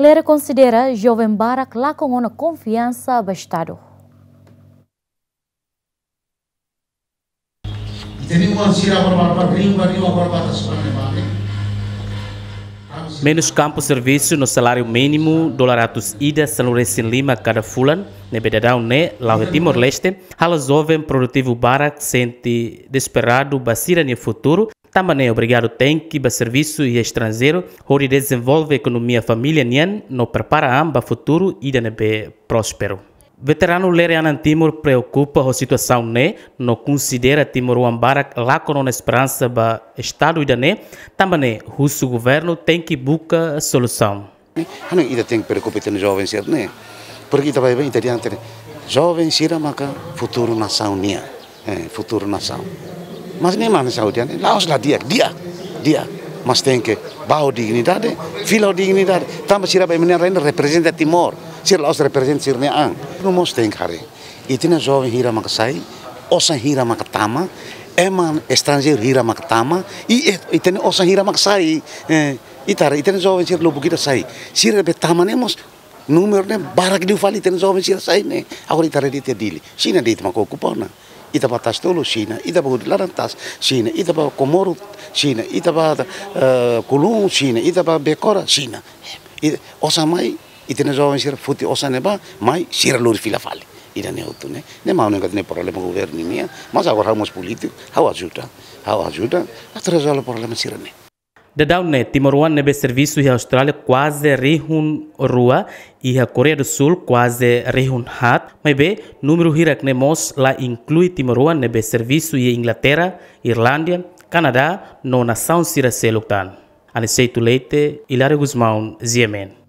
Lera considera jovem Barak lá com uma confiança bastado. Menos campo serviço no salário mínimo, dolaratus ida São em Lima cada fulan, nebedadão né, lá de Timor-Leste, hala jovem produtivo Barak sente desesperado basira no futuro, também obrigado tem que o serviço e estrangeiro, onde desenvolve a economia família nian, no prepara amba futuro e dane próspero. Veterano Lereanan Timor preocupa a situação né, não considera Timor Wambara lá com uma esperança para Estado e né, também o governo tem que buscar a solução. Ano ah, ida tem que preocupar os jovens né, porque também bem interessante, jovens irá marcar futuro nação é, futuro nação. Mas nem mano saúde, né? Laos lá lah dia, dia, dia. Mas tem que bau dignidade, filo dignidade. Tamba sira bem menina rainha representa Timor. Sir Laos representa sir Nean. Não mos tem cara. E tinha jovem hira makasai, osa hira makatama, é man estrangeiro hira makatama, e e tem osa hira makasai. E eh, tara, e tem jovem sir lobugira sai. Sir betama nemos número né barak diu fali tem jovem sir sai né. Agora tara dite dili. Sina dite makokupona. ita ba Tastolo China, ita ba tas sina ita ba Komoro sina ita ba äh, Kulung sina ita ba Bekora China. Osa mai ita ne jawan sira futi osa ne ba mai sira lur fila fale. Ira ne otu ne. Ne mau ne kat problema governi mia, mas agora hau mas político, hau ajuda, hau ajuda, a resolve o problema sira ne. Dedal né, Timor-Leste nebe serviço e Australia Austrália quase rihun rua e Korea Coreia do Sul quase rihun hat, mas be número hirak nemos la inclui Timor-Leste nebe serviço e Inglaterra, Irlandia, Canada, no nação sira seluktan. Anicei Leite, Hilário Guzmão, Ziemen.